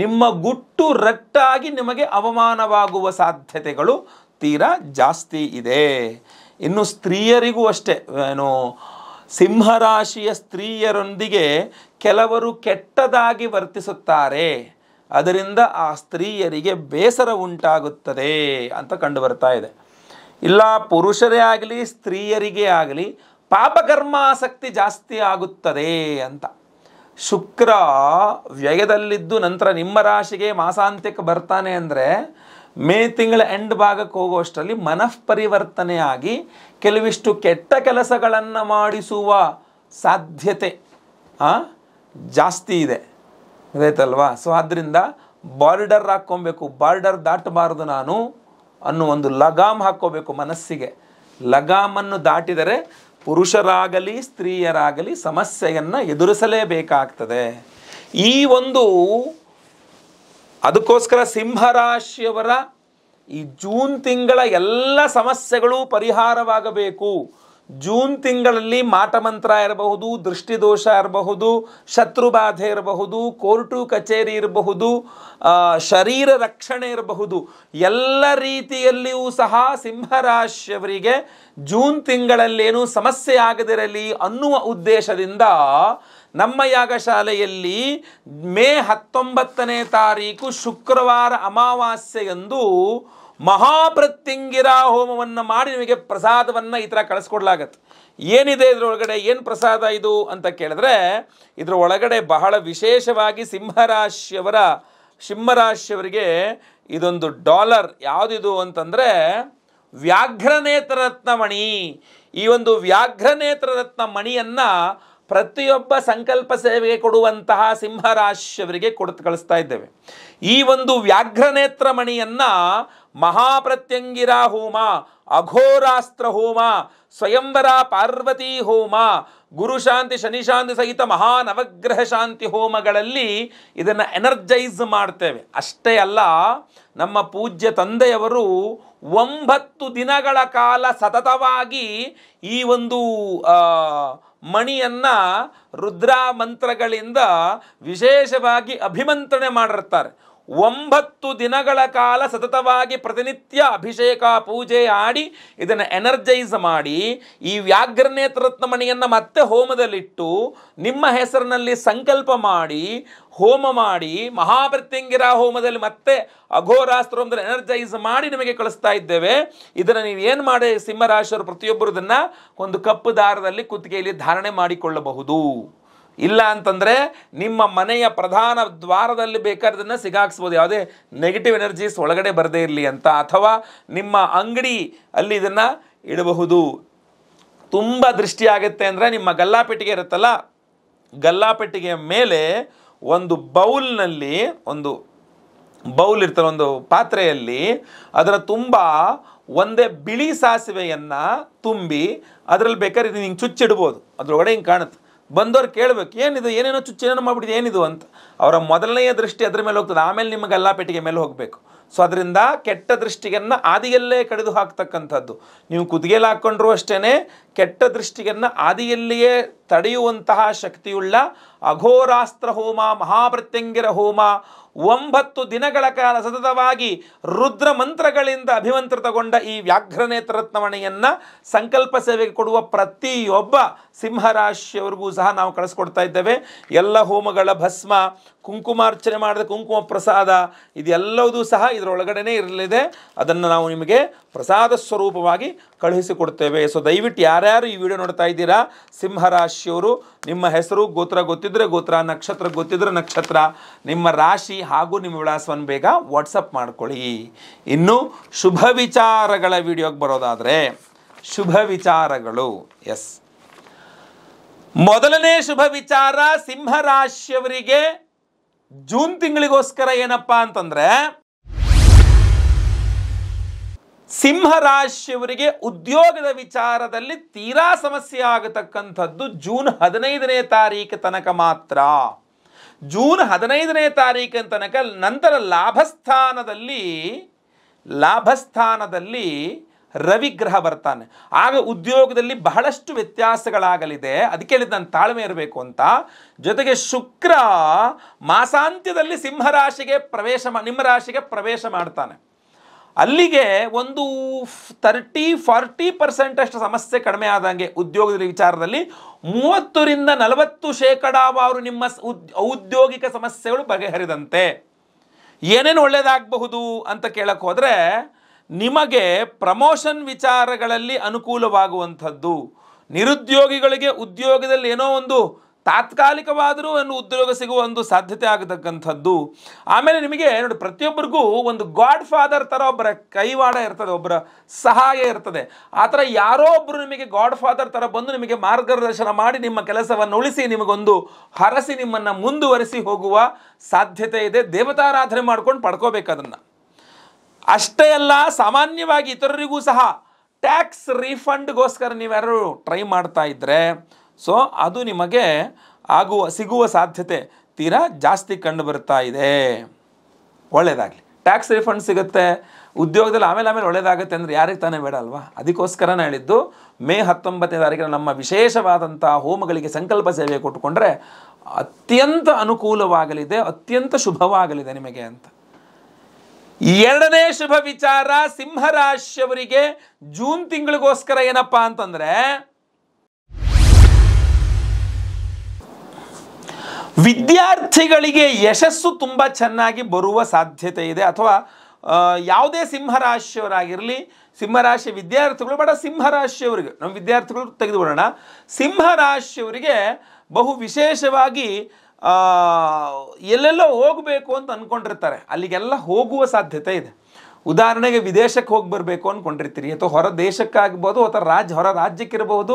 ನಿಮ್ಮ ಗುಟ್ಟು ರಟ್ಟಾಗಿ ನಿಮಗೆ ಅವಮಾನವಾಗುವ ಸಾಧ್ಯತೆಗಳು ತೀರಾ ಜಾಸ್ತಿ ಇದೆ ಇನ್ನು ಸ್ತ್ರೀಯರಿಗೂ ಅಷ್ಟೇ ಏನು ಸಿಂಹರಾಶಿಯ ಸ್ತ್ರೀಯರೊಂದಿಗೆ ಕೆಲವರು ಕೆಟ್ಟದಾಗಿ ವರ್ತಿಸುತ್ತಾರೆ ಅದರಿಂದ ಆ ಸ್ತ್ರೀಯರಿಗೆ ಬೇಸರ ಉಂಟಾಗುತ್ತದೆ ಅಂತ ಕಂಡು ಬರ್ತಾ ಇದೆ ಇಲ್ಲ ಪುರುಷರೇ ಆಗಲಿ ಸ್ತ್ರೀಯರಿಗೆ ಆಗಲಿ ಪಾಪಕರ್ಮ ಆಸಕ್ತಿ ಜಾಸ್ತಿ ಆಗುತ್ತದೆ ಅಂತ ಶುಕ್ರ ವ್ಯಯದಲ್ಲಿದ್ದು ನಂತರ ನಿಮ್ಮ ರಾಶಿಗೆ ಮಾಸಾಂತ್ಯಕ್ಕೆ ಬರ್ತಾನೆ ಅಂದರೆ ಮೇ ತಿಂಗಳ ಎಂಡ್ ಭಾಗಕ್ಕೆ ಹೋಗುವಷ್ಟರಲ್ಲಿ ಮನಃಪರಿವರ್ತನೆಯಾಗಿ ಕೆಲವಿಷ್ಟು ಕೆಟ್ಟ ಕೆಲಸಗಳನ್ನು ಮಾಡಿಸುವ ಸಾಧ್ಯತೆ ಜಾಸ್ತಿ ಇದೆ ಗೊತ್ತಾಯ್ತಲ್ವಾ ಸೊ ಆದ್ದರಿಂದ ಬಾರ್ಡರ್ ಹಾಕ್ಕೊಬೇಕು ಬಾರ್ಡರ್ ದಾಟಬಾರ್ದು ನಾನು ಅನ್ನೋ ಒಂದು ಲಗಾಮ್ ಹಾಕ್ಕೋಬೇಕು ಮನಸ್ಸಿಗೆ ಲಗಾಮನ್ನು ದಾಟಿದರೆ ಪುರುಷರಾಗಲಿ ಸ್ತ್ರೀಯರಾಗಲಿ ಸಮಸ್ಯೆಯನ್ನು ಎದುರಿಸಲೇಬೇಕಾಗ್ತದೆ ಈ ಒಂದು ಅದಕ್ಕೋಸ್ಕರ ಸಿಂಹರಾಶಿಯವರ ಈ ಜೂನ್ ತಿಂಗಳ ಎಲ್ಲ ಸಮಸ್ಯೆಗಳು ಪರಿಹಾರವಾಗಬೇಕು ಜೂನ್ ತಿಂಗಳಲ್ಲಿ ಮಾಟಮಂತ್ರ ಇರಬಹುದು ದೃಷ್ಟಿದೋಷ ಇರಬಹುದು ಶತ್ರುಬಾಧೆ ಇರಬಹುದು ಕೋರ್ಟು ಕಚೇರಿ ಇರಬಹುದು ಶರೀರ ರಕ್ಷಣೆ ಇರಬಹುದು ಎಲ್ಲ ರೀತಿಯಲ್ಲಿಯೂ ಸಹ ಸಿಂಹರಾಶಿಯವರಿಗೆ ಜೂನ್ ತಿಂಗಳಲ್ಲೇನು ಸಮಸ್ಯೆ ಆಗದಿರಲಿ ಅನ್ನುವ ಉದ್ದೇಶದಿಂದ ನಮ್ಮ ಯಾಗಶಾಲೆಯಲ್ಲಿ ಮೇ ಹತ್ತೊಂಬತ್ತನೇ ತಾರೀಕು ಶುಕ್ರವಾರ ಅಮಾವಾಸ್ಯೆಯಂದು ಮಹಾಪ್ರತ್ಯಂಗಿರ ಹೋಮವನ್ನು ಮಾಡಿ ನಿಮಗೆ ಪ್ರಸಾದವನ್ನು ಈ ಥರ ಕಳಿಸ್ಕೊಡ್ಲಾಗತ್ತೆ ಏನಿದೆ ಇದರೊಳಗಡೆ ಏನು ಪ್ರಸಾದ ಇದು ಅಂತ ಕೇಳಿದ್ರೆ ಇದರ ಒಳಗಡೆ ಬಹಳ ವಿಶೇಷವಾಗಿ ಸಿಂಹರಾಶಿಯವರ ಸಿಂಹರಾಶಿಯವರಿಗೆ ಇದೊಂದು ಡಾಲರ್ ಯಾವುದಿದು ಅಂತಂದರೆ ವ್ಯಾಘ್ರನೇತ್ರ ರತ್ನಮಣಿ ಈ ಒಂದು ವ್ಯಾಘ್ರನೇತ್ರ ರತ್ನ ಮಣಿಯನ್ನು ಪ್ರತಿಯೊಬ್ಬ ಸಂಕಲ್ಪ ಸೇವೆಗೆ ಕೊಡುವಂತಹ ಸಿಂಹರಾಶಿಯವರಿಗೆ ಕೊಡ್ತು ಕಳಿಸ್ತಾ ಇದ್ದೇವೆ ಈ ಒಂದು ವ್ಯಾಘ್ರನೇತ್ರ ಮಣಿಯನ್ನು ಮಹಾಪ್ರತ್ಯಂಗಿರ ಹೋಮ ಅಘೋರಾಸ್ತ್ರ ಹೋಮ ಸ್ವಯಂವರ ಪಾರ್ವತಿ ಹೋಮ ಗುರುಶಾಂತಿ ಶನಿಶಾಂತಿ ಸಹಿತ ಮಹಾ ನವಗ್ರಹ ಶಾಂತಿ ಹೋಮಗಳಲ್ಲಿ ಇದನ್ನು ಎನರ್ಜೈಸ್ ಮಾಡ್ತೇವೆ ಅಷ್ಟೇ ಅಲ್ಲ ನಮ್ಮ ಪೂಜ್ಯ ತಂದೆಯವರು ಒಂಬತ್ತು ದಿನಗಳ ಕಾಲ ಸತತವಾಗಿ ಈ ಒಂದು ಮಣಿಯನ್ನು ರುದ್ರಾ ಮಂತ್ರಗಳಿಂದ ವಿಶೇಷವಾಗಿ ಅಭಿಮಂತ್ರಣೆ ಮಾಡಿರ್ತಾರೆ ಒಂಬತ್ತು ದಿನಗಳ ಕಾಲ ಸತತವಾಗಿ ಪ್ರತಿನಿತ್ಯ ಅಭಿಷೇಕ ಪೂಜೆ ಆಡಿ ಇದನ್ನು ಎನರ್ಜೈಸ್ ಮಾಡಿ ಈ ವ್ಯಾಘ್ರನೇತ್ರತ್ನ ಮಣಿಯನ್ನು ಮತ್ತೆ ಹೋಮದಲ್ಲಿಟ್ಟು ನಿಮ್ಮ ಹೆಸರಿನಲ್ಲಿ ಸಂಕಲ್ಪ ಮಾಡಿ ಹೋಮ ಮಾಡಿ ಮಹಾಪ್ರತ್ಯಂಗಿರ ಹೋಮದಲ್ಲಿ ಮತ್ತೆ ಅಘೋರಾಸ್ತ್ರ ಎನರ್ಜೈಸ್ ಮಾಡಿ ನಿಮಗೆ ಕಳಿಸ್ತಾ ಇದ್ದೇವೆ ಇದನ್ನು ನೀವೇನು ಮಾಡಿ ಸಿಂಹರಾಶಿಯವರು ಪ್ರತಿಯೊಬ್ಬರು ಇದನ್ನು ಒಂದು ಕಪ್ಪು ದಾರದಲ್ಲಿ ಕುತ್ತಿಗೆಯಲ್ಲಿ ಧಾರಣೆ ಮಾಡಿಕೊಳ್ಳಬಹುದು ಇಲ್ಲ ಅಂತಂದರೆ ನಿಮ್ಮ ಮನೆಯ ಪ್ರಧಾನ ದ್ವಾರದಲ್ಲಿ ಬೇಕಾದದನ್ನು ಸಿಗಾಕ್ಸ್ಬೋದು ಯಾವುದೇ ನೆಗೆಟಿವ್ ಎನರ್ಜೀಸ್ ಒಳಗಡೆ ಬರದೇ ಇರಲಿ ಅಂತ ಅಥವಾ ನಿಮ್ಮ ಅಂಗಡಿ ಅಲ್ಲಿ ಇದನ್ನು ಇಡಬಹುದು ತುಂಬ ದೃಷ್ಟಿಯಾಗುತ್ತೆ ಅಂದರೆ ನಿಮ್ಮ ಗಲ್ಲಾಪೆಟ್ಟಿಗೆ ಇರುತ್ತಲ್ಲ ಗಲ್ಲಾಪೆಟ್ಟಿಗೆಯ ಮೇಲೆ ಒಂದು ಬೌಲ್ನಲ್ಲಿ ಒಂದು ಬೌಲ್ ಇರ್ತಾರೆ ಒಂದು ಪಾತ್ರೆಯಲ್ಲಿ ಅದರ ತುಂಬ ಒಂದೇ ಬಿಳಿ ಸಾಸಿವೆಯನ್ನು ತುಂಬಿ ಅದರಲ್ಲಿ ಬೇಕಾದ್ರೆ ಇದು ಹಿಂಗೆ ಚುಚ್ಚಿಡ್ಬೋದು ಅದರೊಳಗಡೆ ಹಿಂಗೆ ಕಾಣುತ್ತೆ ಬಂದವ್ರು ಕೇಳಬೇಕು ಏನಿದು ಏನೇನೋ ಚುಚ್ಚೇನೋ ಮಾಡಿಬಿಟ್ಟಿದೆ ಏನಿದು ಅಂತ ಅವರ ಮೊದಲನೆಯ ದೃಷ್ಟಿ ಅದ್ರ ಮೇಲೆ ಹೋಗ್ತದೆ ಆಮೇಲೆ ನಿಮಗೆಲ್ಲ ಪೆಟ್ಟಿಗೆ ಮೇಲೆ ಹೋಗಬೇಕು ಸೊ ಅದರಿಂದ ಕೆಟ್ಟ ದೃಷ್ಟಿಯನ್ನು ಆದಿಯಲ್ಲೇ ಕಡಿದು ಹಾಕ್ತಕ್ಕಂಥದ್ದು ನೀವು ಕುದುಗೆಲಿ ಹಾಕ್ಕೊಂಡ್ರೂ ಅಷ್ಟೇ ಕೆಟ್ಟ ದೃಷ್ಟಿಯನ್ನು ಆದಿಯಲ್ಲಿಯೇ ತಡೆಯುವಂತಹ ಶಕ್ತಿಯುಳ್ಳ ಅಘೋರಾಸ್ತ್ರ ಹೋಮ ಮಹಾಪ್ರತ್ಯಂಗಿರ ಹೋಮ ಒಂಬತ್ತು ದಿನಗಳ ಕಾಲ ಸತತವಾಗಿ ರುದ್ರ ಮಂತ್ರಗಳಿಂದ ಅಭಿಮಂತ್ರಿತಗೊಂಡ ಈ ವ್ಯಾಘ್ರನೇತ್ರ ರತ್ನವಣೆಯನ್ನು ಸಂಕಲ್ಪ ಸೇವೆಗೆ ಕೊಡುವ ಪ್ರತಿಯೊಬ್ಬ ಸಿಂಹರಾಶಿಯವರಿಗೂ ಸಹ ನಾವು ಕಳಿಸ್ಕೊಡ್ತಾ ಇದ್ದೇವೆ ಎಲ್ಲ ಹೋಮಗಳ ಭಸ್ಮ ಕುಂಕುಮಾರ್ಚನೆ ಮಾಡಿದ ಕುಂಕುಮ ಪ್ರಸಾದ ಇದೆಲ್ಲವೂ ಸಹ ಇದರೊಳಗಡೆ ಇರಲಿದೆ ಅದನ್ನು ನಾವು ನಿಮಗೆ ಪ್ರಸಾದ ಸ್ವರೂಪವಾಗಿ ಕಳುಹಿಸಿಕೊಡ್ತೇವೆ ಸೊ ದಯವಿಟ್ಟು ಯಾರ್ಯಾರು ಈ ವಿಡಿಯೋ ನೋಡ್ತಾ ಇದ್ದೀರಾ ಸಿಂಹರಾಶಿಯವರು ನಿಮ್ಮ ಹೆಸರು ಗೋತ್ರ ಗೊತ್ತಿದ್ದರೆ ಗೋತ್ರ ನಕ್ಷತ್ರ ಗೊತ್ತಿದ್ದರೆ ನಕ್ಷತ್ರ ನಿಮ್ಮ ರಾಶಿ ಹಾಗೂ ನಿಮ್ಮ ವಿಳಾಸವನ್ನು ಬೇಗ ವಾಟ್ಸಪ್ ಮಾಡ್ಕೊಳ್ಳಿ ಇನ್ನು ಶುಭ ವಿಚಾರಗಳ ವಿಡಿಯೋಗೆ ಬರೋದಾದರೆ ಶುಭ ವಿಚಾರಗಳು ಎಸ್ ಮೊದಲನೇ ಶುಭ ವಿಚಾರ ಸಿಂಹರಾಶಿಯವರಿಗೆ ಜೂನ್ ತಿಂಗಳಿಗೋಸ್ಕರ ಏನಪ್ಪಾ ಅಂತಂದ್ರೆ ಸಿಂಹರಾಶಿಯವರಿಗೆ ಉದ್ಯೋಗದ ವಿಚಾರದಲ್ಲಿ ತೀರಾ ಸಮಸ್ಯೆ ಆಗತಕ್ಕಂಥದ್ದು ಜೂನ್ ಹದಿನೈದನೇ ತಾರೀಕು ತನಕ ಮಾತ್ರ ಜೂನ್ ಹದಿನೈದನೇ ತಾರೀಕಿನ ತನಕ ನಂತರ ಲಾಭಸ್ಥಾನದಲ್ಲಿ ಲಾಭಸ್ಥಾನದಲ್ಲಿ ರವಿಗ್ರಹ ಬರ್ತಾನೆ ಆಗ ಉದ್ಯೋಗದಲ್ಲಿ ಬಹಳಷ್ಟು ವ್ಯತ್ಯಾಸಗಳಾಗಲಿದೆ ಅದಕ್ಕೆ ಹೇಳಿದ ನಾನು ತಾಳ್ಮೆ ಇರಬೇಕು ಅಂತ ಜೊತೆಗೆ ಶುಕ್ರ ಮಾಸಾಂತ್ಯದಲ್ಲಿ ಸಿಂಹರಾಶಿಗೆ ಪ್ರವೇಶ ನಿಮ್ಮ ರಾಶಿಗೆ ಪ್ರವೇಶ ಮಾಡ್ತಾನೆ ಅಲ್ಲಿಗೆ ಒಂದು ತರ್ಟಿ ಫಾರ್ಟಿ ಪರ್ಸೆಂಟ್ ಅಷ್ಟು ಸಮಸ್ಯೆ ಕಡಿಮೆ ಆದಂಗೆ ಉದ್ಯೋಗದ ವಿಚಾರದಲ್ಲಿ ಮೂವತ್ತರಿಂದ ನಲವತ್ತು ಶೇಕಡಾವಾರು ನಿಮ್ಮ ಔದ್ಯೋಗಿಕ ಸಮಸ್ಯೆಗಳು ಬಗೆಹರಿದಂತೆ ಏನೇನು ಒಳ್ಳೆಯದಾಗಬಹುದು ಅಂತ ಕೇಳಕ್ಕೆ ಹೋದರೆ ನಿಮಗೆ ಪ್ರಮೋಷನ್ ವಿಚಾರಗಳಲ್ಲಿ ಅನುಕೂಲವಾಗುವಂಥದ್ದು ನಿರುದ್ಯೋಗಿಗಳಿಗೆ ಉದ್ಯೋಗದಲ್ಲಿ ಏನೋ ಒಂದು ತಾತ್ಕಾಲಿಕವಾದರೂ ಒಂದು ಉದ್ಯೋಗ ಸಿಗುವ ಒಂದು ಸಾಧ್ಯತೆ ಆಗತಕ್ಕಂಥದ್ದು ಆಮೇಲೆ ನಿಮಗೆ ನೋಡಿ ಪ್ರತಿಯೊಬ್ಬರಿಗೂ ಒಂದು ಗಾಡ್ ಫಾದರ್ ಥರ ಒಬ್ಬರ ಕೈವಾಡ ಇರ್ತದೆ ಒಬ್ಬರ ಸಹಾಯ ಇರ್ತದೆ ಆ ಥರ ಯಾರೋ ಒಬ್ಬರು ನಿಮಗೆ ಗಾಡ್ ಫಾದರ್ ಥರ ಬಂದು ನಿಮಗೆ ಮಾರ್ಗದರ್ಶನ ಮಾಡಿ ನಿಮ್ಮ ಕೆಲಸವನ್ನು ಉಳಿಸಿ ನಿಮಗೊಂದು ಹರಸಿ ನಿಮ್ಮನ್ನು ಮುಂದುವರಿಸಿ ಹೋಗುವ ಸಾಧ್ಯತೆ ಇದೆ ದೇವತಾರಾಧನೆ ಮಾಡ್ಕೊಂಡು ಪಡ್ಕೋಬೇಕು ಅದನ್ನು ಅಷ್ಟೇ ಅಲ್ಲ ಸಾಮಾನ್ಯವಾಗಿ ಇತರರಿಗೂ ಸಹ ಟ್ಯಾಕ್ಸ್ ರೀಫಂಡ್ಗೋಸ್ಕರ ನೀವ್ಯಾರು ಟ್ರೈ ಮಾಡ್ತಾ ಇದ್ದರೆ ಸೊ ಅದು ನಿಮಗೆ ಆಗುವ ಸಿಗುವ ಸಾಧ್ಯತೆ ತೀರಾ ಜಾಸ್ತಿ ಕಂಡು ಬರ್ತಾ ಇದೆ ಒಳ್ಳೆಯದಾಗಲಿ ಟ್ಯಾಕ್ಸ್ ರಿಫಂಡ್ ಸಿಗುತ್ತೆ ಉದ್ಯೋಗದಲ್ಲಿ ಆಮೇಲೆ ಆಮೇಲೆ ಒಳ್ಳೆಯದಾಗುತ್ತೆ ಅಂದರೆ ಯಾರಿಗೆ ತಾನೇ ಬೇಡ ಅಲ್ವಾ ಅದಕ್ಕೋಸ್ಕರನೇ ಹೇಳಿದ್ದು ಮೇ ಹತ್ತೊಂಬತ್ತನೇ ತಾರೀಕಿನ ನಮ್ಮ ವಿಶೇಷವಾದಂಥ ಹೋಮಗಳಿಗೆ ಸಂಕಲ್ಪ ಸೇವೆ ಕೊಟ್ಟುಕೊಂಡ್ರೆ ಅತ್ಯಂತ ಅನುಕೂಲವಾಗಲಿದೆ ಅತ್ಯಂತ ಶುಭವಾಗಲಿದೆ ನಿಮಗೆ ಅಂತ ಎರಡನೇ ಶುಭ ವಿಚಾರ ಸಿಂಹರಾಶಿಯವರಿಗೆ ಜೂನ್ ತಿಂಗಳಿಗೋಸ್ಕರ ಏನಪ್ಪಾ ಅಂತಂದ್ರೆ ವಿದ್ಯಾರ್ಥಿಗಳಿಗೆ ಯಶಸ್ಸು ತುಂಬ ಚೆನ್ನಾಗಿ ಬರುವ ಸಾಧ್ಯತೆ ಇದೆ ಅಥವಾ ಯಾವುದೇ ಸಿಂಹರಾಶಿಯವರಾಗಿರಲಿ ಸಿಂಹರಾಶಿ ವಿದ್ಯಾರ್ಥಿಗಳು ಬಡ ಸಿಂಹರಾಶಿಯವರಿಗೆ ನಮ್ಮ ವಿದ್ಯಾರ್ಥಿಗಳು ತೆಗೆದುಕೊಳ್ಳೋಣ ಸಿಂಹರಾಶಿಯವರಿಗೆ ಬಹು ವಿಶೇಷವಾಗಿ ಎಲ್ಲೆಲ್ಲೋ ಹೋಗಬೇಕು ಅಂತ ಅಂದ್ಕೊಂಡಿರ್ತಾರೆ ಅಲ್ಲಿಗೆಲ್ಲ ಹೋಗುವ ಸಾಧ್ಯತೆ ಇದೆ ಉದಾಹರಣೆಗೆ ವಿದೇಶಕ್ಕೆ ಹೋಗಿ ಬರಬೇಕು ಅಂದ್ಕೊಂಡಿರ್ತೀರಿ ಅಥವಾ ಹೊರ ದೇಶಕ್ಕಾಗ್ಬೋದು ಅಥವಾ ರಾಜ್ಯ ಹೊರ ರಾಜ್ಯಕ್ಕಿರ್ಬೋದು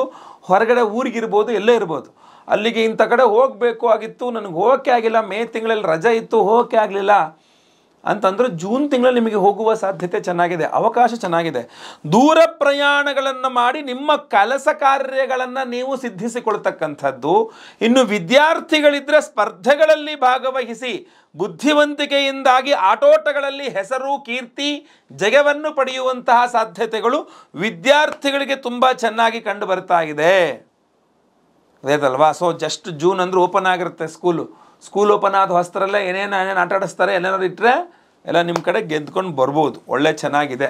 ಹೊರಗಡೆ ಊರಿಗಿರ್ಬೋದು ಎಲ್ಲೇ ಇರ್ಬೋದು ಅಲ್ಲಿಗೆ ಇಂಥ ಕಡೆ ಹೋಗಬೇಕು ಆಗಿತ್ತು ನನಗೆ ಹೋಗಕ್ಕೆ ಆಗಿಲ್ಲ ಮೇ ತಿಂಗಳಲ್ಲಿ ರಜೆ ಇತ್ತು ಹೋಗಕ್ಕೆ ಆಗಲಿಲ್ಲ ಅಂತಂದ್ರೆ ಜೂನ್ ತಿಂಗಳಲ್ಲಿ ನಿಮಗೆ ಹೋಗುವ ಸಾಧ್ಯತೆ ಚೆನ್ನಾಗಿದೆ ಅವಕಾಶ ಚೆನ್ನಾಗಿದೆ ದೂರ ಪ್ರಯಾಣಗಳನ್ನು ಮಾಡಿ ನಿಮ್ಮ ಕೆಲಸ ಕಾರ್ಯಗಳನ್ನು ನೀವು ಸಿದ್ಧಿಸಿಕೊಳ್ತಕ್ಕಂಥದ್ದು ಇನ್ನು ವಿದ್ಯಾರ್ಥಿಗಳಿದ್ರೆ ಸ್ಪರ್ಧೆಗಳಲ್ಲಿ ಭಾಗವಹಿಸಿ ಬುದ್ಧಿವಂತಿಕೆಯಿಂದಾಗಿ ಆಟೋಟಗಳಲ್ಲಿ ಹೆಸರು ಕೀರ್ತಿ ಜಯವನ್ನು ಪಡೆಯುವಂತಹ ಸಾಧ್ಯತೆಗಳು ವಿದ್ಯಾರ್ಥಿಗಳಿಗೆ ತುಂಬ ಚೆನ್ನಾಗಿ ಕಂಡು ಬರ್ತಾ ಇದೆ ಅದೇದಲ್ವಾ ಸೊ ಜಸ್ಟ್ ಜೂನ್ ಅಂದ್ರೆ ಓಪನ್ ಆಗಿರುತ್ತೆ ಸ್ಕೂಲು ಸ್ಕೂಲ್ ಓಪನ್ ಆದ ಹೊಸ್ತರಲ್ಲೇ ಏನೇನು ಏನೇನು ಆಟ ಆಡಿಸ್ತಾರೆ ಏನೇನಾದ್ರು ಇಟ್ಟರೆ ಎಲ್ಲ ನಿಮ್ಮ ಕಡೆ ಗೆದ್ಕೊಂಡು ಬರ್ಬೋದು ಒಳ್ಳೆ ಚೆನ್ನಾಗಿದೆ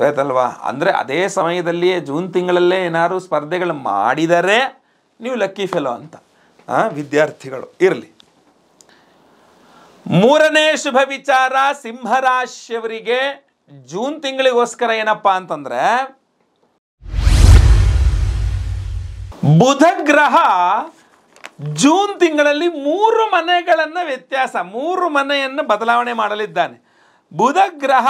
ಗೊತ್ತಲ್ವಾ ಅಂದರೆ ಅದೇ ಸಮಯದಲ್ಲಿಯೇ ಜೂನ್ ತಿಂಗಳಲ್ಲೇ ಏನಾದ್ರು ಸ್ಪರ್ಧೆಗಳು ಮಾಡಿದರೆ ನೀವು ಲಕ್ಕಿ ಫೆಲೋ ಅಂತ ವಿದ್ಯಾರ್ಥಿಗಳು ಇರಲಿ ಮೂರನೇ ಶುಭ ವಿಚಾರ ಸಿಂಹರಾಶಿಯವರಿಗೆ ಜೂನ್ ತಿಂಗಳಿಗೋಸ್ಕರ ಏನಪ್ಪ ಅಂತಂದ್ರೆ ಬುಧ ಗ್ರಹ ಜೂನ್ ತಿಂಗಳಲ್ಲಿ ಮೂರು ಮನೆಗಳನ್ನು ವ್ಯತ್ಯಾಸ ಮೂರು ಮನೆಯನ್ನು ಬದಲಾವಣೆ ಮಾಡಲಿದ್ದಾನೆ ಬುಧ ಗ್ರಹ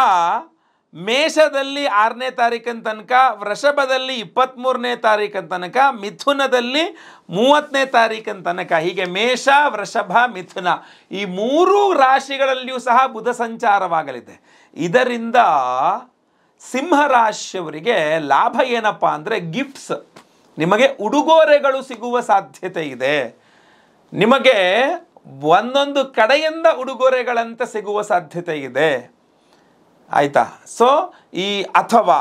ಮೇಷದಲ್ಲಿ ಆರನೇ ತಾರೀಕಿನ ತನಕ ವೃಷಭದಲ್ಲಿ ಇಪ್ಪತ್ತ್ಮೂರನೇ ತಾರೀಕಿನ ತನಕ ಮಿಥುನದಲ್ಲಿ ಮೂವತ್ತನೇ ತಾರೀಕಿನ ತನಕ ಹೀಗೆ ಮೇಷ ವೃಷಭ ಮಿಥುನ ಈ ಮೂರು ರಾಶಿಗಳಲ್ಲಿಯೂ ಸಹ ಬುಧ ಸಂಚಾರವಾಗಲಿದೆ ಇದರಿಂದ ಸಿಂಹರಾಶಿಯವರಿಗೆ ಲಾಭ ಏನಪ್ಪ ಅಂದರೆ ಗಿಫ್ಟ್ಸ್ ನಿಮಗೆ ಉಡುಗೊರೆಗಳು ಸಿಗುವ ಸಾಧ್ಯತೆ ಇದೆ ನಿಮಗೆ ಒಂದೊಂದು ಕಡೆಯಿಂದ ಉಡುಗೊರೆಗಳಂತೆ ಸಿಗುವ ಸಾಧ್ಯತೆ ಇದೆ ಆಯಿತಾ ಸೊ ಈ ಅಥವಾ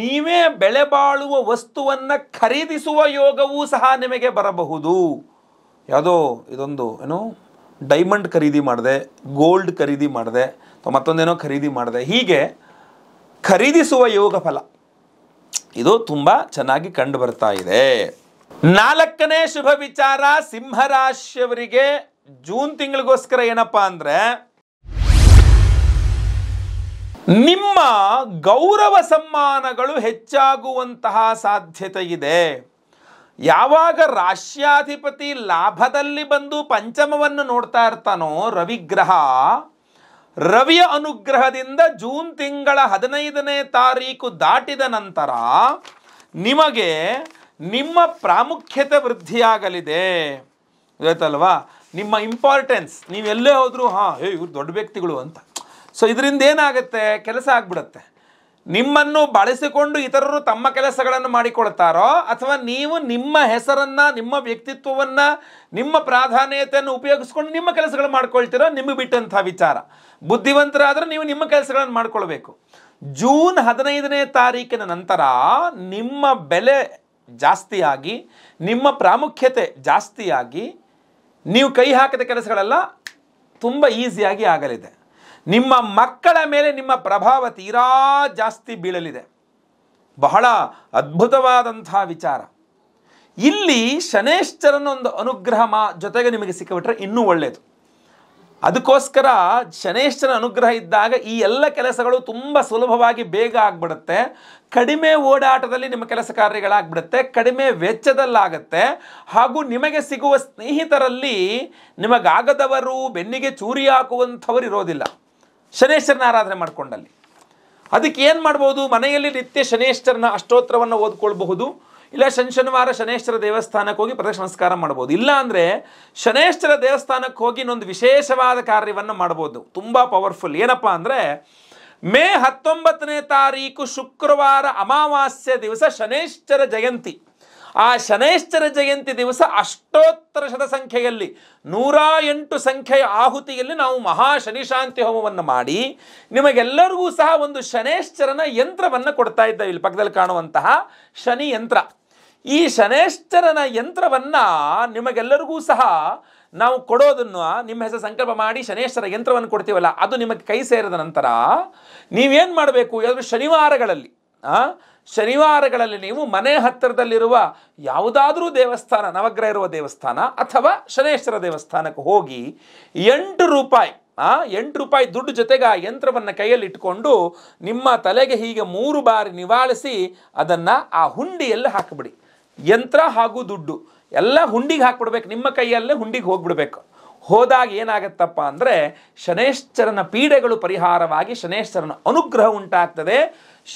ನೀವೇ ಬೆಳೆ ಬಾಳುವ ವಸ್ತುವನ್ನು ಖರೀದಿಸುವ ಯೋಗವೂ ಸಹ ನಿಮಗೆ ಬರಬಹುದು ಯಾವುದೋ ಇದೊಂದು ಏನು ಡೈಮಂಡ್ ಖರೀದಿ ಮಾಡಿದೆ ಗೋಲ್ಡ್ ಖರೀದಿ ಮಾಡಿದೆ ಅಥವಾ ಮತ್ತೊಂದೇನೋ ಖರೀದಿ ಮಾಡಿದೆ ಹೀಗೆ ಖರೀದಿಸುವ ಯೋಗ ಫಲ ಇದು ತುಂಬ ಚೆನ್ನಾಗಿ ಕಂಡು ಬರ್ತಾ ಇದೆ ನಾಲ್ಕನೇ ಶುಭ ವಿಚಾರ ಸಿಂಹರಾಶಿಯವರಿಗೆ ಜೂನ್ ತಿಂಗಳಿಗೋಸ್ಕರ ಏನಪ್ಪಾ ಅಂದ್ರೆ ನಿಮ್ಮ ಗೌರವ ಸಮ್ಮಾನಗಳು ಹೆಚ್ಚಾಗುವಂತಹ ಸಾಧ್ಯತೆ ಇದೆ ಯಾವಾಗ ರಾಶ್ಯಾಧಿಪತಿ ಲಾಭದಲ್ಲಿ ಬಂದು ಪಂಚಮವನ್ನು ನೋಡ್ತಾ ಇರ್ತಾನೋ ರವಿಗ್ರಹ ರವಿಯ ಅನುಗ್ರಹದಿಂದ ಜೂನ್ ತಿಂಗಳ ಹದಿನೈದನೇ ತಾರೀಕು ದಾಟಿದ ನಂತರ ನಿಮಗೆ ನಿಮ್ಮ ಪ್ರಾಮುಖ್ಯತೆ ವೃದ್ಧಿಯಾಗಲಿದೆ ಗೊತ್ತಲ್ವಾ ನಿಮ್ಮ ಇಂಪಾರ್ಟೆನ್ಸ್ ನೀವೆಲ್ಲೇ ಹೋದರೂ ಹಾಂ ಹೇ ಇವ್ರು ದೊಡ್ಡ ವ್ಯಕ್ತಿಗಳು ಅಂತ ಸೊ ಇದರಿಂದ ಏನಾಗುತ್ತೆ ಕೆಲಸ ಆಗ್ಬಿಡುತ್ತೆ ನಿಮ್ಮನ್ನು ಬಳಸಿಕೊಂಡು ಇತರರು ತಮ್ಮ ಕೆಲಸಗಳನ್ನು ಮಾಡಿಕೊಳ್ತಾರೋ ಅಥವಾ ನೀವು ನಿಮ್ಮ ಹೆಸರನ್ನು ನಿಮ್ಮ ವ್ಯಕ್ತಿತ್ವವನ್ನು ನಿಮ್ಮ ಪ್ರಾಧಾನ್ಯತೆಯನ್ನು ಉಪಯೋಗಿಸ್ಕೊಂಡು ನಿಮ್ಮ ಕೆಲಸಗಳು ಮಾಡ್ಕೊಳ್ತೀರೋ ನಿಮಗೆ ಬಿಟ್ಟಂಥ ವಿಚಾರ ಬುದ್ಧಿವಂತರಾದರೆ ನೀವು ನಿಮ್ಮ ಕೆಲಸಗಳನ್ನು ಮಾಡ್ಕೊಳ್ಬೇಕು ಜೂನ್ ಹದಿನೈದನೇ ತಾರೀಕಿನ ನಂತರ ನಿಮ್ಮ ಬೆಲೆ ಜಾಸ್ತಿಯಾಗಿ ನಿಮ್ಮ ಪ್ರಾಮುಖ್ಯತೆ ಜಾಸ್ತಿಯಾಗಿ ನೀವು ಕೈ ಹಾಕಿದ ಕೆಲಸಗಳೆಲ್ಲ ತುಂಬ ಈಸಿಯಾಗಿ ಆಗಲಿದೆ ನಿಮ್ಮ ಮಕ್ಕಳ ಮೇಲೆ ನಿಮ್ಮ ಪ್ರಭಾವ ತೀರಾ ಜಾಸ್ತಿ ಬೀಳಲಿದೆ ಬಹಳ ಅದ್ಭುತವಾದಂಥ ವಿಚಾರ ಇಲ್ಲಿ ಶನೇಶ್ಚರನ ಒಂದು ಅನುಗ್ರಹ ಮಾ ಜೊತೆಗೆ ನಿಮಗೆ ಸಿಕ್ಕಿಬಿಟ್ರೆ ಇನ್ನೂ ಒಳ್ಳೆಯದು ಅದಕ್ಕೋಸ್ಕರ ಶನೇಶ್ವರ ಅನುಗ್ರಹ ಇದ್ದಾಗ ಈ ಎಲ್ಲ ಕೆಲಸಗಳು ತುಂಬ ಸುಲಭವಾಗಿ ಬೇಗ ಆಗ್ಬಿಡುತ್ತೆ ಕಡಿಮೆ ಓಡಾಟದಲ್ಲಿ ನಿಮ್ಮ ಕೆಲಸ ಕಾರ್ಯಗಳಾಗ್ಬಿಡುತ್ತೆ ಕಡಿಮೆ ವೆಚ್ಚದಲ್ಲಾಗತ್ತೆ ಹಾಗೂ ನಿಮಗೆ ಸಿಗುವ ಸ್ನೇಹಿತರಲ್ಲಿ ನಿಮಗಾಗದವರು ಬೆನ್ನಿಗೆ ಚೂರಿ ಹಾಕುವಂಥವ್ರು ಇರೋದಿಲ್ಲ ಶನೇಶ್ವರನ ಆರಾಧನೆ ಮಾಡಿಕೊಂಡಲ್ಲಿ ಅದಕ್ಕೆ ಏನು ಮಾಡ್ಬೋದು ಮನೆಯಲ್ಲಿ ನಿತ್ಯ ಶನೇಶ್ವರನ ಅಷ್ಟೋತ್ರವನ್ನು ಓದ್ಕೊಳ್ಬಹುದು ಇಲ್ಲ ಶನಿ ಶನಿವಾರ ಶನೇಶ್ವರ ದೇವಸ್ಥಾನಕ್ಕೆ ಹೋಗಿ ಪ್ರದಕ್ಷ ನಮಸ್ಕಾರ ಮಾಡ್ಬೋದು ಇಲ್ಲ ಅಂದರೆ ಶನೇಶ್ವರ ದೇವಸ್ಥಾನಕ್ಕೆ ಹೋಗಿ ಇನ್ನೊಂದು ವಿಶೇಷವಾದ ಕಾರ್ಯವನ್ನು ಮಾಡ್ಬೋದು ತುಂಬ ಪವರ್ಫುಲ್ ಏನಪ್ಪ ಅಂದರೆ ಮೇ ಹತ್ತೊಂಬತ್ತನೇ ತಾರೀಕು ಶುಕ್ರವಾರ ಅಮಾವಾಸ್ಯ ದಿವಸ ಶನೇಶ್ವರ ಜಯಂತಿ ಆ ಶನೇಶ್ವರ ಜಯಂತಿ ದಿವಸ ಅಷ್ಟೋತ್ತರ ಶತ ಸಂಖ್ಯೆಯಲ್ಲಿ ನೂರ ಎಂಟು ಸಂಖ್ಯೆಯ ಆಹುತಿಯಲ್ಲಿ ನಾವು ಮಹಾ ಶನಿಶಾಂತಿ ಹೋಮವನ್ನು ಮಾಡಿ ನಿಮಗೆಲ್ಲರಿಗೂ ಸಹ ಒಂದು ಶನೇಶ್ವರನ ಯಂತ್ರವನ್ನು ಕೊಡ್ತಾ ಇದ್ದೇವೆ ಇಲ್ಲಿ ಪಕ್ಕದಲ್ಲಿ ಕಾಣುವಂತಹ ಶನಿ ಯಂತ್ರ ಈ ಶನೇಶ್ವರನ ಯಂತ್ರವನ್ನು ನಿಮಗೆಲ್ಲರಿಗೂ ಸಹ ನಾವು ಕೊಡೋದನ್ನು ನಿಮ್ಮ ಹೆಸರು ಸಂಕಲ್ಪ ಮಾಡಿ ಶನೇಶ್ವರ ಯಂತ್ರವನ್ನು ಕೊಡ್ತೀವಲ್ಲ ಅದು ನಿಮಗೆ ಕೈ ಸೇರಿದ ನಂತರ ನೀವೇನು ಮಾಡಬೇಕು ಯಾವುದು ಶನಿವಾರಗಳಲ್ಲಿ ಶನಿವಾರಗಳಲ್ಲಿ ನೀವು ಮನೆ ಹತ್ತಿರದಲ್ಲಿರುವ ಯಾವುದಾದರೂ ದೇವಸ್ಥಾನ ನವಗ್ರಹ ಇರುವ ದೇವಸ್ಥಾನ ಅಥವಾ ಶನೇಶ್ವರ ದೇವಸ್ಥಾನಕ್ಕೆ ಹೋಗಿ ಎಂಟು ರೂಪಾಯಿ ಆ ಎಂಟು ರೂಪಾಯಿ ದುಡ್ಡು ಜೊತೆಗೆ ಆ ಯಂತ್ರವನ್ನು ಕೈಯಲ್ಲಿ ನಿಮ್ಮ ತಲೆಗೆ ಹೀಗೆ ಮೂರು ಬಾರಿ ನಿವಾಳಿಸಿ ಅದನ್ನು ಆ ಹುಂಡಿಯಲ್ಲಿ ಹಾಕಿಬಿಡಿ ಯಂತ್ರ ಹಾಗೂ ದುಡ್ಡು ಎಲ್ಲ ಹುಂಡಿಗೆ ಹಾಕ್ಬಿಡ್ಬೇಕು ನಿಮ್ಮ ಕೈಯಲ್ಲೇ ಹುಂಡಿಗೆ ಹೋಗ್ಬಿಡ್ಬೇಕು ಹೋದಾಗ ಏನಾಗತ್ತಪ್ಪ ಅಂದರೆ ಶನೇಶ್ಚರನ ಪೀಡೆಗಳು ಪರಿಹಾರವಾಗಿ ಶನೇಶ್ಚರನ ಅನುಗ್ರಹ ಉಂಟಾಗ್ತದೆ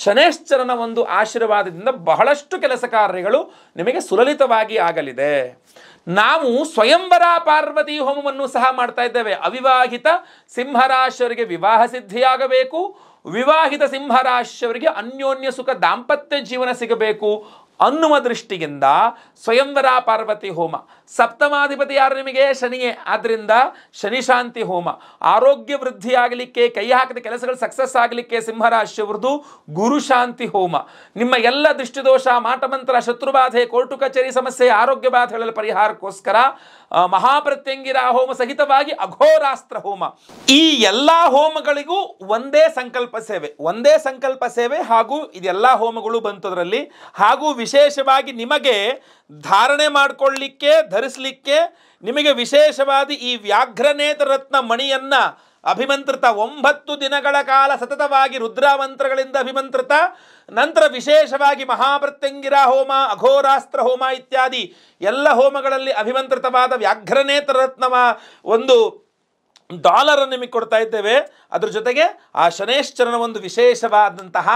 ಶನೇಶ್ಚರನ ಒಂದು ಆಶೀರ್ವಾದದಿಂದ ಬಹಳಷ್ಟು ಕೆಲಸ ಕಾರ್ಯಗಳು ನಿಮಗೆ ಸುಲಲಿತವಾಗಿ ಆಗಲಿದೆ ನಾವು ಸ್ವಯಂವರ ಪಾರ್ವತಿ ಹೋಮವನ್ನು ಸಹ ಮಾಡ್ತಾ ಇದ್ದೇವೆ ಅವಿವಾಹಿತ ಸಿಂಹರಾಶಿಯವರಿಗೆ ವಿವಾಹ ಸಿದ್ಧಿಯಾಗಬೇಕು ವಿವಾಹಿತ ಸಿಂಹರಾಶಿಯವರಿಗೆ ಅನ್ಯೋನ್ಯ ಸುಖ ದಾಂಪತ್ಯ ಜೀವನ ಸಿಗಬೇಕು ಅನ್ನುವ ದೃಷ್ಟಿಯಿಂದ ಸ್ವಯಂವರ ಪಾರ್ವತಿ ಹೋಮ ಸಪ್ತಮಾಧಿಪತಿ ಯಾರು ನಿಮಗೆ ಶನಿಯೇ ಆದ್ದರಿಂದ ಶನಿಶಾಂತಿ ಹೋಮ ಆರೋಗ್ಯ ವೃದ್ಧಿಯಾಗಲಿಕ್ಕೆ ಕೈ ಹಾಕಿದ ಕೆಲಸಗಳು ಸಕ್ಸಸ್ ಆಗಲಿಕ್ಕೆ ಸಿಂಹರಾಶಿಯವ್ರದ್ದು ಗುರುಶಾಂತಿ ಹೋಮ ನಿಮ್ಮ ಎಲ್ಲ ದೃಷ್ಟಿದೋಷ ಮಾಟಮಂತ್ರ ಬಾಧೆ ಕೋರ್ಟು ಕಚೇರಿ ಸಮಸ್ಯೆ ಆರೋಗ್ಯ ಬಾಧೆಗಳಲ್ಲಿ ಪರಿಹಾರಕ್ಕೋಸ್ಕರ ಮಹಾಪ್ರತ್ಯಂಗಿರ ಹೋಮ ಸಹಿತವಾಗಿ ಅಘೋರಾಸ್ತ್ರ ಹೋಮ ಈ ಎಲ್ಲ ಹೋಮಗಳಿಗೂ ಒಂದೇ ಸಂಕಲ್ಪ ಸೇವೆ ಒಂದೇ ಸಂಕಲ್ಪ ಸೇವೆ ಹಾಗೂ ಇದೆಲ್ಲ ಹೋಮಗಳು ಬಂತದರಲ್ಲಿ ಹಾಗೂ ವಿಶೇಷವಾಗಿ ನಿಮಗೆ ಧಾರಣೆ ಮಾಡಿಕೊಳ್ಳಿಕ್ಕೆ ಧರಿಸಲಿಕ್ಕೆ ನಿಮಗೆ ವಿಶೇಷವಾದ ಈ ರತ್ನ ಮಣಿಯನ್ನು ಅಭಿಮಂತ್ರಿತ ಒಂಬತ್ತು ದಿನಗಳ ಕಾಲ ಸತತವಾಗಿ ರುದ್ರಾವಂತ್ರಗಳಿಂದ ಅಭಿಮಂತ್ರಿತ ನಂತರ ವಿಶೇಷವಾಗಿ ಮಹಾಪ್ರತ್ಯಂಗಿರ ಹೋಮ ಅಘೋರಾಸ್ತ್ರ ಹೋಮ ಇತ್ಯಾದಿ ಎಲ್ಲ ಹೋಮಗಳಲ್ಲಿ ಅಭಿಮಂತ್ರಿತವಾದ ವ್ಯಾಘ್ರನೇತ್ರರತ್ನವ ಒಂದು ಡಾಲರನ್ನು ನಿಮಗೆ ಕೊಡ್ತಾ ಇದ್ದೇವೆ ಅದರ ಜೊತೆಗೆ ಆ ಶನೇಶ್ಚರನ ಒಂದು ವಿಶೇಷವಾದಂತಹ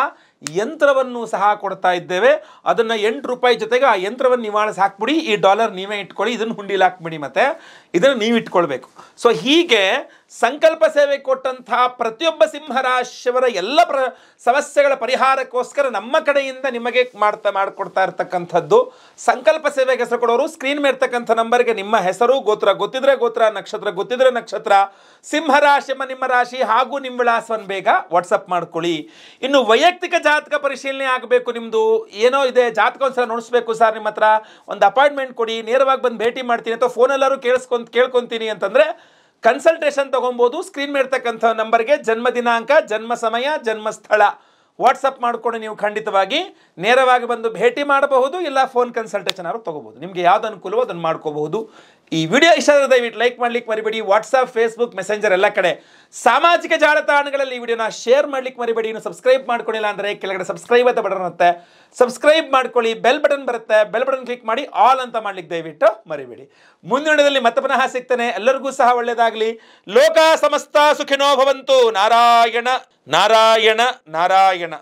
ಯಂತ್ರವನ್ನು ಸಹ ಕೊಡ್ತಾ ಇದ್ದೇವೆ ಅದನ್ನು ಎಂಟು ರೂಪಾಯಿ ಜೊತೆಗೆ ಆ ಯಂತ್ರವನ್ನು ನಿವಾಳಿಸಿ ಹಾಕ್ಬಿಡಿ ಈ ಡಾಲರ್ ನೀವೇ ಇಟ್ಕೊಳ್ಳಿ ಇದನ್ನು ಹುಂಡಿಲಿ ಹಾಕ್ಬಿಡಿ ಮತ್ತೆ ಇದನ್ನು ನೀವು ಇಟ್ಕೊಳ್ಬೇಕು ಸೊ ಹೀಗೆ ಸಂಕಲ್ಪ ಸೇವೆ ಕೊಟ್ಟಂಥ ಪ್ರತಿಯೊಬ್ಬ ಸಿಂಹರಾಶಿಯವರ ಎಲ್ಲ ಪ್ರ ಸಮಸ್ಯೆಗಳ ಪರಿಹಾರಕ್ಕೋಸ್ಕರ ನಮ್ಮ ಕಡೆಯಿಂದ ನಿಮಗೆ ಮಾಡ್ತಾ ಮಾಡಿಕೊಡ್ತಾ ಇರ್ತಕ್ಕಂಥದ್ದು ಸಂಕಲ್ಪ ಸೇವೆಗೆ ಹೆಸರು ಕೊಡೋರು ಸ್ಕ್ರೀನ್ ಮೇರ್ತಕ್ಕಂಥ ನಂಬರ್ಗೆ ನಿಮ್ಮ ಹೆಸರು ಗೋತ್ರ ಗೊತ್ತಿದ್ರೆ ಗೋತ್ರ ನಕ್ಷತ್ರ ಗೊತ್ತಿದ್ರೆ ನಕ್ಷತ್ರ ಸಿಂಹರಾಶಿ ನಿಮ್ಮ ರಾಶಿ ಹಾಗೂ ನಿಮ್ಮ ವಿಳಾಸವನ್ನು ಬೇಗ ವಾಟ್ಸಪ್ ಮಾಡ್ಕೊಳ್ಳಿ ಇನ್ನು ವೈಯಕ್ತಿಕ ಜಾತಕ ಪರಿಶೀಲನೆ ಆಗಬೇಕು ನಿಮ್ಮದು ಏನೋ ಇದೆ ಜಾತಕ ಒಂದ್ಸಲ ನೋಡಿಸ್ಬೇಕು ಸರ್ ನಿಮ್ಮ ಹತ್ರ ಒಂದು ಅಪಾಯಿಂಟ್ಮೆಂಟ್ ಕೊಡಿ ನೇರವಾಗಿ ಬಂದು ಭೇಟಿ ಮಾಡ್ತೀನಿ ಅಥವಾ ಫೋನಲ್ಲಾರು ಕೇಳಿಸ್ಕೊಂತ ಅಂತ ಕೇಳ್ಕೊತೀನಿ ಅಂತಂದರೆ ಕನ್ಸಲ್ಟೇಷನ್ ತೊಗೊಬೋದು ಸ್ಕ್ರೀನ್ ಮೇಡ್ತಕ್ಕಂಥ ನಂಬರ್ಗೆ ಜನ್ಮ ದಿನಾಂಕ ಜನ್ಮ ಸಮಯ ಜನ್ಮ ಸ್ಥಳ ವಾಟ್ಸಪ್ ಮಾಡಿಕೊಂಡು ನೀವು ಖಂಡಿತವಾಗಿ ನೇರವಾಗಿ ಬಂದು ಭೇಟಿ ಮಾಡಬಹುದು ಇಲ್ಲ ಫೋನ್ ಕನ್ಸಲ್ಟೇಷನ್ ಅವರು ತೊಗೋಬೋದು ನಿಮಗೆ ಯಾವ್ದು ಅನುಕೂಲವೋ ಅದನ್ನು ಮಾಡ್ಕೋಬಹುದು ಈ ವಿಡಿಯೋ ಇಷ್ಟ ಆದರೆ ದಯವಿಟ್ಟು ಲೈಕ್ ಮಾಡ್ಲಿಕ್ಕೆ ಮರಿಬೇಡಿ ವಾಟ್ಸಪ್ ಫೇಸ್ಬುಕ್ ಮೆಸೆಂಜರ್ ಎಲ್ಲ ಕಡೆ ಸಾಮಾಜಿಕ ಜಾಲತಾಣಗಳಲ್ಲಿ ಈ ವಿಡಿಯೋನ ಶೇರ್ ಮಾಡ್ಲಿಕ್ಕೆ ಮರಿಬೇಡಿ ಇನ್ನು ಸಬ್ಸ್ಕ್ರೈಬ್ ಮಾಡ್ಕೊಳ್ಳಿಲ್ಲ ಅಂದರೆ ಕೆಳಗಡೆ ಸಬ್ಸ್ಕ್ರೈಬ್ ಅಂತ ಬಟನ್ ಇರುತ್ತೆ ಸಬ್ಸ್ಕ್ರೈಬ್ ಮಾಡ್ಕೊಳ್ಳಿ ಬೆಲ್ ಬಟನ್ ಬರುತ್ತೆ ಬೆಲ್ ಬಟನ್ ಕ್ಲಿಕ್ ಮಾಡಿ ಆಲ್ ಅಂತ ಮಾಡ್ಲಿಕ್ಕೆ ದಯವಿಟ್ಟು ಮರಿಬೇಡಿ ಮುಂದಿನದಲ್ಲಿ ಮತ್ತೆ ಪುನಃ ಸಿಗ್ತೇನೆ ಎಲ್ಲರಿಗೂ ಸಹ ಒಳ್ಳೆಯದಾಗಲಿ ಲೋಕ ಸಮಸ್ತ ಸುಖಿನೋ ಭವಂತು ನಾರಾಯಣ ನಾರಾಯಣ ನಾರಾಯಣ